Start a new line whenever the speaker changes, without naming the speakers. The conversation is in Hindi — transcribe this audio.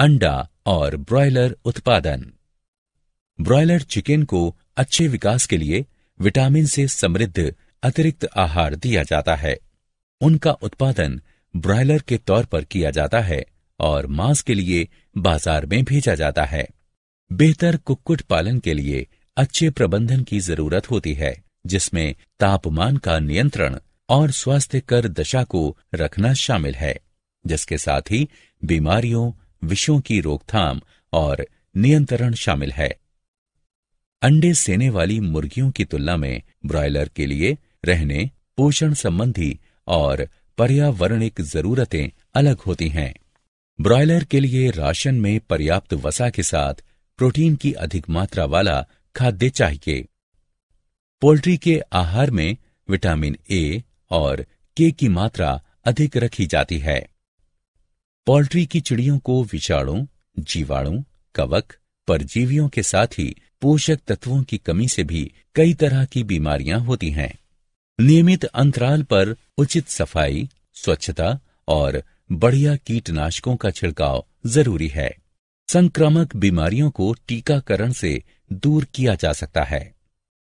अंडा और ब्रॉयलर उत्पादन ब्रॉयलर चिकन को अच्छे विकास के लिए विटामिन से समृद्ध अतिरिक्त आहार दिया जाता है उनका उत्पादन ब्रॉयलर के तौर पर किया जाता है और मांस के लिए बाजार में भेजा जाता है बेहतर कुक्कुट पालन के लिए अच्छे प्रबंधन की जरूरत होती है जिसमें तापमान का नियंत्रण और स्वास्थ्य कर दशा को रखना शामिल है जिसके साथ ही बीमारियों विषयों की रोकथाम और नियंत्रण शामिल है अंडे सेने वाली मुर्गियों की तुलना में ब्रॉयलर के लिए रहने पोषण संबंधी और पर्यावरणिक जरूरतें अलग होती हैं ब्रॉयलर के लिए राशन में पर्याप्त वसा के साथ प्रोटीन की अधिक मात्रा वाला खाद्य चाहिए पोल्ट्री के आहार में विटामिन ए और के की मात्रा अधिक रखी जाती है पोल्ट्री की चिड़ियों को विषाणों जीवाणु कवक परजीवियों के साथ ही पोषक तत्वों की कमी से भी कई तरह की बीमारियां होती हैं नियमित अंतराल पर उचित सफाई स्वच्छता और बढ़िया कीटनाशकों का छिड़काव जरूरी है संक्रामक बीमारियों को टीकाकरण से दूर किया जा सकता है